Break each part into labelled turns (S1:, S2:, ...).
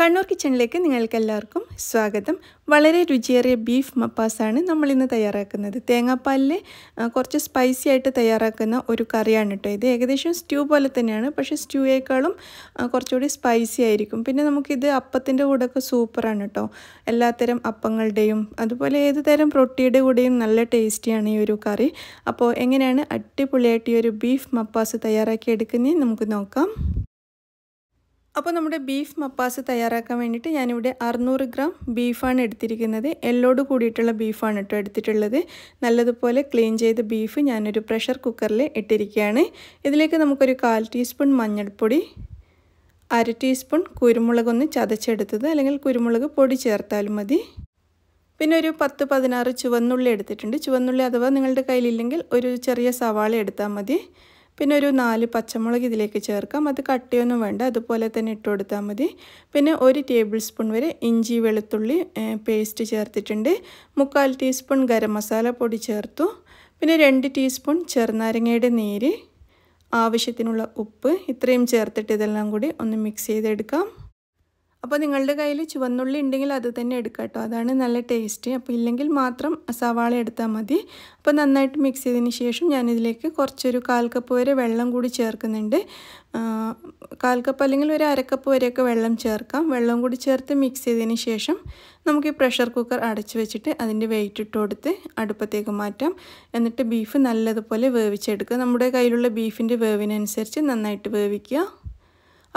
S1: കണ്ണൂർ കിച്ചണിലേക്ക് നിങ്ങൾക്ക് എല്ലാവർക്കും സ്വാഗതം വളരെ രുചിയേറിയ ബീഫ് മപ്പാസാണ് നമ്മളിന്ന് തയ്യാറാക്കുന്നത് തേങ്ങാപ്പാലിൽ കുറച്ച് സ്പൈസി ആയിട്ട് തയ്യാറാക്കുന്ന ഒരു കറിയാണ് കേട്ടോ ഇത് ഏകദേശം സ്റ്റ്യൂ പോലെ തന്നെയാണ് പക്ഷേ സ്റ്റ്യൂയേക്കാളും കുറച്ചുകൂടി സ്പൈസി ആയിരിക്കും പിന്നെ നമുക്കിത് അപ്പത്തിൻ്റെ കൂടെയൊക്കെ സൂപ്പറാണ് കേട്ടോ എല്ലാത്തരം അപ്പങ്ങളുടെയും അതുപോലെ ഏത് തരം റൊട്ടിയുടെ കൂടെയും നല്ല ടേസ്റ്റിയാണ് ഈ ഒരു കറി അപ്പോൾ എങ്ങനെയാണ് അടിപൊളിയായിട്ട് ഈ ഒരു ബീഫ് മപ്പാസ് തയ്യാറാക്കി എടുക്കുന്നത് നമുക്ക് നോക്കാം അപ്പോൾ നമ്മുടെ ബീഫ് മപ്പാസ് തയ്യാറാക്കാൻ വേണ്ടിയിട്ട് ഞാനിവിടെ അറുന്നൂറ് ഗ്രാം ബീഫാണ് എടുത്തിരിക്കുന്നത് എല്ലോട് കൂടിയിട്ടുള്ള ബീഫാണ് കേട്ടോ എടുത്തിട്ടുള്ളത് നല്ലതുപോലെ ക്ലീൻ ചെയ്ത ബീഫ് ഞാനൊരു പ്രഷർ കുക്കറിൽ ഇട്ടിരിക്കുകയാണ് ഇതിലേക്ക് നമുക്കൊരു കാൽ ടീസ്പൂൺ മഞ്ഞൾപ്പൊടി അര ടീസ്പൂൺ കുരുമുളകൊന്ന് ചതച്ചെടുത്തത് അല്ലെങ്കിൽ കുരുമുളക് പൊടി ചേർത്താലും മതി പിന്നെ ഒരു പത്ത് പതിനാറ് ചുവന്നുള്ളി എടുത്തിട്ടുണ്ട് ചുവന്നുള്ളി അഥവാ നിങ്ങളുടെ കയ്യിലില്ലെങ്കിൽ ഒരു ചെറിയ സവാള എടുത്താൽ മതി പിന്നെ ഒരു നാല് പച്ചമുളക് ഇതിലേക്ക് ചേർക്കാം അത് കട്ടിയൊന്നും വേണ്ട അതുപോലെ തന്നെ ഇട്ട് കൊടുത്താൽ മതി പിന്നെ ഒരു ടേബിൾ സ്പൂൺ വരെ ഇഞ്ചി വെളുത്തുള്ളി പേസ്റ്റ് ചേർത്തിട്ടുണ്ട് മുക്കാൽ ടീസ്പൂൺ ഗരം മസാല പൊടി ചേർത്തു പിന്നെ രണ്ട് ടീസ്പൂൺ ചെറുനാരങ്ങയുടെ നീര് ആവശ്യത്തിനുള്ള ഉപ്പ് ഇത്രയും ചേർത്തിട്ട് ഇതെല്ലാം കൂടി ഒന്ന് മിക്സ് ചെയ്തെടുക്കാം അപ്പോൾ നിങ്ങളുടെ കയ്യിൽ ചുവന്നുള്ളി ഉണ്ടെങ്കിൽ അത് തന്നെ എടുക്കുക കേട്ടോ അതാണ് നല്ല ടേസ്റ്റ് അപ്പോൾ ഇല്ലെങ്കിൽ മാത്രം സവാള എടുത്താൽ മതി അപ്പോൾ നന്നായിട്ട് മിക്സ് ചെയ്തതിന് ശേഷം ഞാനിതിലേക്ക് കുറച്ചൊരു കാൽ കപ്പ് വരെ വെള്ളം കൂടി ചേർക്കുന്നുണ്ട് കാൽ കപ്പ് അല്ലെങ്കിൽ ഒരു അരക്കപ്പ് വരെയൊക്കെ വെള്ളം ചേർക്കാം വെള്ളം കൂടി ചേർത്ത് മിക്സ് ചെയ്തതിന് ശേഷം നമുക്ക് ഈ പ്രഷർ കുക്കർ അടച്ചു വെച്ചിട്ട് അതിൻ്റെ വെയിറ്റ് ഇട്ട് കൊടുത്ത് അടുപ്പത്തേക്ക് മാറ്റാം എന്നിട്ട് ബീഫ് നല്ലതുപോലെ വേവിച്ചെടുക്കുക നമ്മുടെ കയ്യിലുള്ള ബീഫിൻ്റെ വേവിനനുസരിച്ച് നന്നായിട്ട് വേവിക്കുക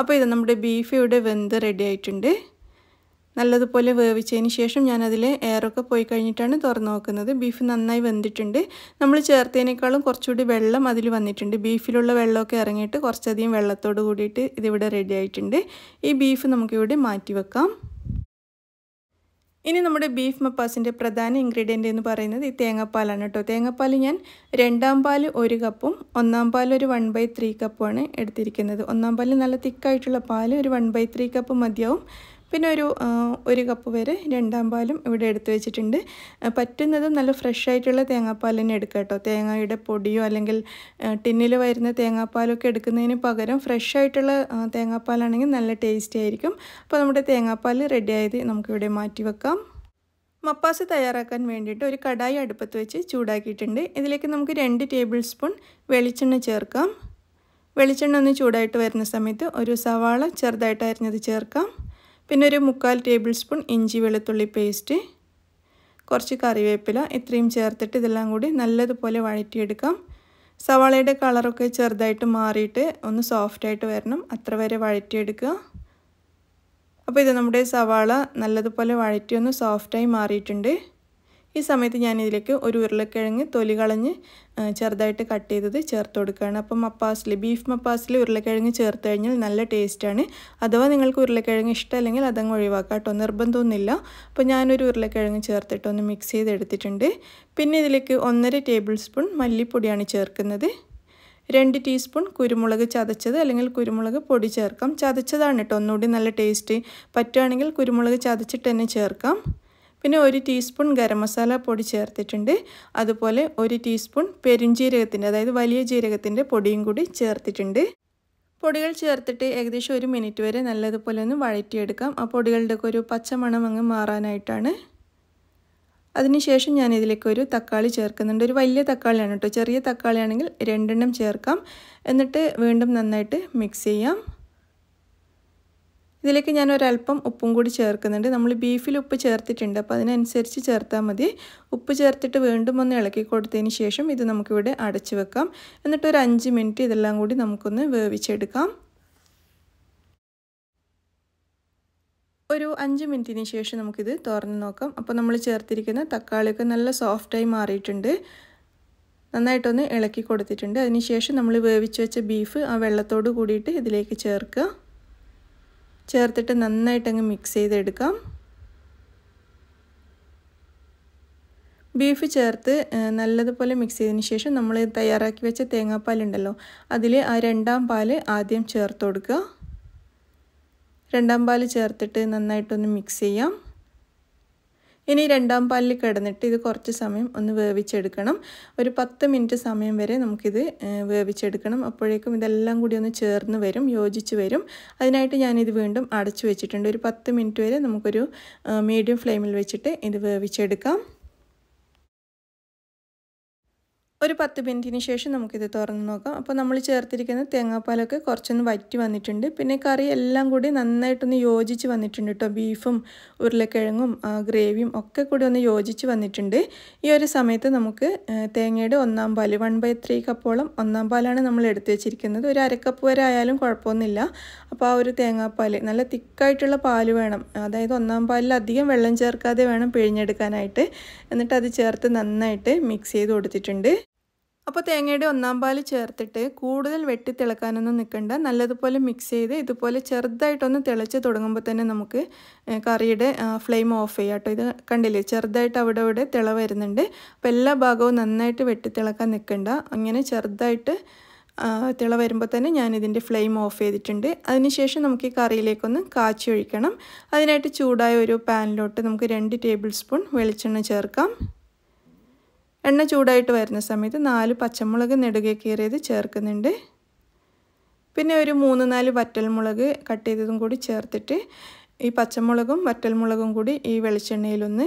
S1: അപ്പോൾ ഇത് നമ്മുടെ ബീഫ് ഇവിടെ വെന്ത് റെഡി ആയിട്ടുണ്ട് നല്ലതുപോലെ വേവിച്ചതിന് ശേഷം ഞാനതിൽ എയറൊക്കെ പോയി കഴിഞ്ഞിട്ടാണ് തുറന്നു നോക്കുന്നത് ബീഫ് നന്നായി വെന്തിട്ടുണ്ട് നമ്മൾ ചേർത്തതിനേക്കാളും കുറച്ചുകൂടി വെള്ളം അതിൽ വന്നിട്ടുണ്ട് ബീഫിലുള്ള വെള്ളമൊക്കെ ഇറങ്ങിയിട്ട് കുറച്ചധികം വെള്ളത്തോട് കൂടിയിട്ട് ഇതിവിടെ റെഡി ആയിട്ടുണ്ട് ഈ ബീഫ് നമുക്കിവിടെ മാറ്റി വെക്കാം ഇനി നമ്മുടെ ബീഫ് മപ്പാസിൻ്റെ പ്രധാന ഇൻഗ്രീഡിയൻ്റ് എന്ന് പറയുന്നത് ഈ തേങ്ങാപ്പാലാണ് കേട്ടോ തേങ്ങാപ്പാൽ ഞാൻ രണ്ടാം പാൽ ഒരു കപ്പും ഒന്നാം പാൽ ഒരു വൺ ബൈ ത്രീ കപ്പുമാണ് എടുത്തിരിക്കുന്നത് ഒന്നാം പാൽ നല്ല തിക്കായിട്ടുള്ള പാൽ ഒരു വൺ ബൈ ത്രീ കപ്പ് മതിയാവും പിന്നെ ഒരു ഒരു കപ്പ് വരെ രണ്ടാം പാലും ഇവിടെ എടുത്തു വെച്ചിട്ടുണ്ട് പറ്റുന്നത് നല്ല ഫ്രഷ് ആയിട്ടുള്ള തേങ്ങാപ്പാൽ തന്നെ എടുക്കുക കേട്ടോ തേങ്ങയുടെ പൊടിയോ അല്ലെങ്കിൽ ടിന്നിൽ വരുന്ന തേങ്ങാപ്പാലൊക്കെ എടുക്കുന്നതിന് പകരം ഫ്രഷ് ആയിട്ടുള്ള തേങ്ങാപ്പാലാണെങ്കിൽ നല്ല ടേസ്റ്റി ആയിരിക്കും അപ്പോൾ നമ്മുടെ തേങ്ങാപ്പാൽ ആയത് നമുക്കിവിടെ മാറ്റി വെക്കാം മപ്പാസ് തയ്യാറാക്കാൻ വേണ്ടിയിട്ട് ഒരു കടായി അടുപ്പത്ത് വെച്ച് ചൂടാക്കിയിട്ടുണ്ട് ഇതിലേക്ക് നമുക്ക് രണ്ട് ടേബിൾ സ്പൂൺ വെളിച്ചെണ്ണ ചേർക്കാം വെളിച്ചെണ്ണ ഒന്ന് ചൂടായിട്ട് വരുന്ന സമയത്ത് ഒരു സവാള ചെറുതായിട്ട് അരിഞ്ഞത് ചേർക്കാം പിന്നെ ഒരു മുക്കാൽ ടേബിൾ സ്പൂൺ ഇഞ്ചി വെളുത്തുള്ളി പേസ്റ്റ് കുറച്ച് കറിവേപ്പില ഇത്രയും ചേർത്തിട്ട് ഇതെല്ലാം കൂടി നല്ലതുപോലെ വഴറ്റിയെടുക്കാം സവാളയുടെ കളറൊക്കെ ചെറുതായിട്ട് മാറിയിട്ട് ഒന്ന് സോഫ്റ്റായിട്ട് വരണം അത്ര വരെ വഴറ്റിയെടുക്കുക അപ്പോൾ ഇത് നമ്മുടെ സവാള നല്ലതുപോലെ വഴറ്റി ഒന്ന് സോഫ്റ്റായി മാറിയിട്ടുണ്ട് ഈ സമയത്ത് ഞാനിതിലേക്ക് ഒരു ഉരുളക്കിഴങ്ങ് തൊലി കളഞ്ഞ് ചെറുതായിട്ട് കട്ട് ചെയ്തത് ചേർത്ത് കൊടുക്കുകയാണ് അപ്പം മപ്പാസിൽ ബീഫ് മപ്പാസിൽ ഉരുളക്കിഴങ്ങ് ചേർത്ത് കഴിഞ്ഞാൽ നല്ല ടേസ്റ്റാണ് അഥവാ നിങ്ങൾക്ക് ഉരുളക്കിഴങ്ങ് ഇഷ്ടമല്ലെങ്കിൽ അതങ്ങ് ഒഴിവാക്കാം കേട്ടോ നിർബന്ധമൊന്നുമില്ല അപ്പോൾ ഞാനൊരു ഉരുളക്കിഴങ്ങ് ചേർത്തിട്ട് ഒന്ന് മിക്സ് ചെയ്തെടുത്തിട്ടുണ്ട് പിന്നെ ഇതിലേക്ക് ഒന്നര ടേബിൾ സ്പൂൺ മല്ലിപ്പൊടിയാണ് ചേർക്കുന്നത് രണ്ട് ടീസ്പൂൺ കുരുമുളക് ചതച്ചത് അല്ലെങ്കിൽ കുരുമുളക് പൊടി ചേർക്കാം ചതച്ചതാണ് കേട്ടോ ഒന്നുകൂടി നല്ല ടേസ്റ്റ് പറ്റുകയാണെങ്കിൽ കുരുമുളക് ചതച്ചിട്ട് തന്നെ ചേർക്കാം പിന്നെ ഒരു ടീസ്പൂൺ ഗരം മസാല പൊടി ചേർത്തിട്ടുണ്ട് അതുപോലെ ഒരു ടീസ്പൂൺ പെരുംജീരകത്തിൻ്റെ അതായത് വലിയ ജീരകത്തിൻ്റെ പൊടിയും കൂടി ചേർത്തിട്ടുണ്ട് പൊടികൾ ചേർത്തിട്ട് ഏകദേശം ഒരു മിനിറ്റ് വരെ നല്ലതുപോലെ ഒന്ന് വഴറ്റിയെടുക്കാം ആ പൊടികളുടെ ഒക്കെ ഒരു പച്ചമണം അങ്ങ് മാറാനായിട്ടാണ് അതിനുശേഷം ഞാൻ ഇതിലേക്ക് ഒരു തക്കാളി ചേർക്കുന്നുണ്ട് ഒരു വലിയ തക്കാളിയാണ് കേട്ടോ ചെറിയ തക്കാളിയാണെങ്കിൽ രണ്ടെണ്ണം ചേർക്കാം എന്നിട്ട് വീണ്ടും നന്നായിട്ട് മിക്സ് ചെയ്യാം ഇതിലേക്ക് ഞാൻ ഒരല്പം ഉപ്പും കൂടി ചേർക്കുന്നുണ്ട് നമ്മൾ ബീഫിൽ ഉപ്പ് ചേർത്തിട്ടുണ്ട് അപ്പോൾ അതിനനുസരിച്ച് ചേർത്താൽ മതി ഉപ്പ് ചേർത്തിട്ട് വീണ്ടും ഒന്ന് ഇളക്കി കൊടുത്തതിന് ശേഷം ഇത് നമുക്കിവിടെ അടച്ചു വെക്കാം എന്നിട്ട് ഒരു അഞ്ച് മിനിറ്റ് ഇതെല്ലാം കൂടി നമുക്കൊന്ന് വേവിച്ചെടുക്കാം ഒരു അഞ്ച് മിനിറ്റിന് ശേഷം നമുക്കിത് തുറന്ന് നോക്കാം അപ്പോൾ നമ്മൾ ചേർത്തിരിക്കുന്ന തക്കാളിയൊക്കെ നല്ല സോഫ്റ്റായി മാറിയിട്ടുണ്ട് നന്നായിട്ടൊന്ന് ഇളക്കി കൊടുത്തിട്ടുണ്ട് ശേഷം നമ്മൾ വേവിച്ച് വെച്ച ബീഫ് ആ വെള്ളത്തോട് കൂടിയിട്ട് ഇതിലേക്ക് ചേർക്കുക ചേർത്തിട്ട് നന്നായിട്ടങ്ങ് മിക്സ് ചെയ്തെടുക്കാം ബീഫ് ചേർത്ത് നല്ലതുപോലെ മിക്സ് ചെയ്തതിന് ശേഷം നമ്മൾ തയ്യാറാക്കി വെച്ച തേങ്ങാപ്പാലുണ്ടല്ലോ അതിൽ ആ രണ്ടാം പാല് ആദ്യം ചേർത്ത് കൊടുക്കുക രണ്ടാം പാല് ചേർത്തിട്ട് നന്നായിട്ടൊന്ന് മിക്സ് ചെയ്യാം ഇനി രണ്ടാം പാലിൽ കിടന്നിട്ട് ഇത് കുറച്ച് സമയം ഒന്ന് വേവിച്ചെടുക്കണം ഒരു പത്ത് മിനിറ്റ് സമയം വരെ നമുക്കിത് വേവിച്ചെടുക്കണം അപ്പോഴേക്കും ഇതെല്ലാം കൂടി ഒന്ന് ചേർന്ന് വരും യോജിച്ച് വരും അതിനായിട്ട് ഞാനിത് വീണ്ടും അടച്ചു വെച്ചിട്ടുണ്ട് ഒരു പത്ത് മിനിറ്റ് വരെ നമുക്കൊരു മീഡിയം ഫ്ലെയിമിൽ വെച്ചിട്ട് ഇത് വേവിച്ചെടുക്കാം ഒരു പത്ത് മിനിറ്റിന് ശേഷം നമുക്കിത് തുറന്ന് നോക്കാം അപ്പോൾ നമ്മൾ ചേർത്തിരിക്കുന്ന തേങ്ങാപ്പാലൊക്കെ കുറച്ചൊന്ന് വറ്റി വന്നിട്ടുണ്ട് പിന്നെ കറി എല്ലാം കൂടി നന്നായിട്ടൊന്ന് യോജിച്ച് വന്നിട്ടുണ്ട് കേട്ടോ ബീഫും ഉരുളക്കിഴങ്ങും ഗ്രേവിയും ഒക്കെ കൂടി ഒന്ന് യോജിച്ച് വന്നിട്ടുണ്ട് ഈ ഒരു സമയത്ത് നമുക്ക് തേങ്ങയുടെ ഒന്നാം പാല് വൺ ബൈ ത്രീ കപ്പോളം ഒന്നാം പാലാണ് നമ്മൾ എടുത്തു വെച്ചിരിക്കുന്നത് ഒരു അരക്കപ്പ് വരെ ആയാലും കുഴപ്പമൊന്നുമില്ല അപ്പോൾ ആ ഒരു തേങ്ങാപ്പാൽ നല്ല തിക്കായിട്ടുള്ള പാല് വേണം അതായത് ഒന്നാം പാലിൽ അധികം വെള്ളം ചേർക്കാതെ വേണം പിഴിഞ്ഞെടുക്കാനായിട്ട് എന്നിട്ട് അത് ചേർത്ത് നന്നായിട്ട് മിക്സ് ചെയ്ത് കൊടുത്തിട്ടുണ്ട് അപ്പോൾ തേങ്ങയുടെ ഒന്നാം പാല് ചേർത്തിട്ട് കൂടുതൽ വെട്ടി തിളക്കാനൊന്നും നിൽക്കണ്ട നല്ലതുപോലെ മിക്സ് ചെയ്ത് ഇതുപോലെ ചെറുതായിട്ടൊന്ന് തിളച്ച് തുടങ്ങുമ്പോൾ തന്നെ നമുക്ക് കറിയുടെ ഫ്ലെയിം ഓഫ് ചെയ്യാം കേട്ടോ ഇത് കണ്ടില്ലേ ചെറുതായിട്ട് അവിടെ ഇവിടെ തിള വരുന്നുണ്ട് അപ്പോൾ എല്ലാ ഭാഗവും നന്നായിട്ട് വെട്ടി തിളക്കാൻ നിൽക്കണ്ട അങ്ങനെ ചെറുതായിട്ട് തിള വരുമ്പോൾ തന്നെ ഞാനിതിൻ്റെ ഫ്ലെയിം ഓഫ് ചെയ്തിട്ടുണ്ട് അതിനുശേഷം നമുക്ക് ഈ കറിയിലേക്കൊന്ന് കാച്ചി ഒഴിക്കണം അതിനായിട്ട് ചൂടായ ഒരു പാനിലോട്ട് നമുക്ക് രണ്ട് ടേബിൾ സ്പൂൺ വെളിച്ചെണ്ണ ചേർക്കാം എണ്ണ ചൂടായിട്ട് വരുന്ന സമയത്ത് നാല് പച്ചമുളക് നെടുകെ കീറിയത് ചേർക്കുന്നുണ്ട് പിന്നെ ഒരു മൂന്ന് നാല് വറ്റൽമുളക് കട്ട് ചെയ്തതും കൂടി ചേർത്തിട്ട് ഈ പച്ചമുളകും വറ്റൽമുളകും കൂടി ഈ വെളിച്ചെണ്ണയിലൊന്ന്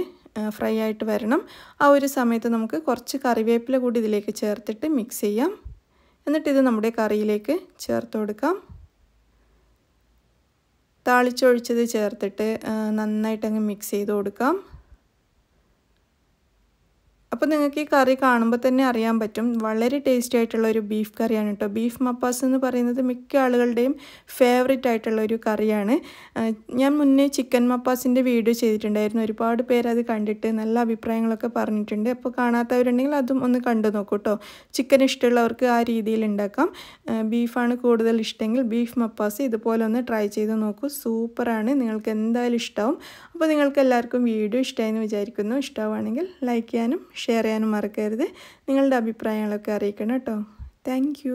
S1: ഫ്രൈ ആയിട്ട് വരണം ആ ഒരു സമയത്ത് നമുക്ക് കുറച്ച് കറിവേപ്പില കൂടി ഇതിലേക്ക് ചേർത്തിട്ട് മിക്സ് ചെയ്യാം എന്നിട്ട് ഇത് നമ്മുടെ കറിയിലേക്ക് ചേർത്ത് കൊടുക്കാം താളിച്ചൊഴിച്ചത് ചേർത്തിട്ട് നന്നായിട്ടങ്ങ് മിക്സ് ചെയ്ത് കൊടുക്കാം അപ്പോൾ നിങ്ങൾക്ക് ഈ കറി കാണുമ്പോൾ തന്നെ അറിയാൻ പറ്റും വളരെ ടേസ്റ്റി ആയിട്ടുള്ള ഒരു ബീഫ് കറിയാണ് കേട്ടോ ബീഫ് മപ്പാസ് എന്ന് പറയുന്നത് മിക്ക ആളുകളുടെയും ഫേവറേറ്റ് ആയിട്ടുള്ള ഒരു കറിയാണ് ഞാൻ മുന്നേ ചിക്കൻ മപ്പാസിൻ്റെ വീഡിയോ ചെയ്തിട്ടുണ്ടായിരുന്നു ഒരുപാട് പേര് അത് കണ്ടിട്ട് നല്ല അഭിപ്രായങ്ങളൊക്കെ പറഞ്ഞിട്ടുണ്ട് അപ്പോൾ കാണാത്തവരുണ്ടെങ്കിൽ അതും ഒന്ന് കണ്ടു നോക്കൂ കേട്ടോ ചിക്കൻ ഇഷ്ടമുള്ളവർക്ക് ആ രീതിയിൽ ഉണ്ടാക്കാം ബീഫാണ് കൂടുതൽ ഇഷ്ടമെങ്കിൽ ബീഫ് മപ്പാസ് ഇതുപോലെ ഒന്ന് ട്രൈ ചെയ്ത് നോക്കൂ സൂപ്പറാണ് നിങ്ങൾക്ക് എന്തായാലും ഇഷ്ടമാവും അപ്പോൾ നിങ്ങൾക്ക് എല്ലാവർക്കും വീഡിയോ ഇഷ്ടമായി എന്ന് വിചാരിക്കുന്നു ഇഷ്ടമാവുകയാണെങ്കിൽ ലൈക്ക് ചെയ്യാനും ഷെയർ ചെയ്യാനും മറക്കരുത് നിങ്ങളുടെ അഭിപ്രായങ്ങളൊക്കെ അറിയിക്കണം കേട്ടോ താങ്ക്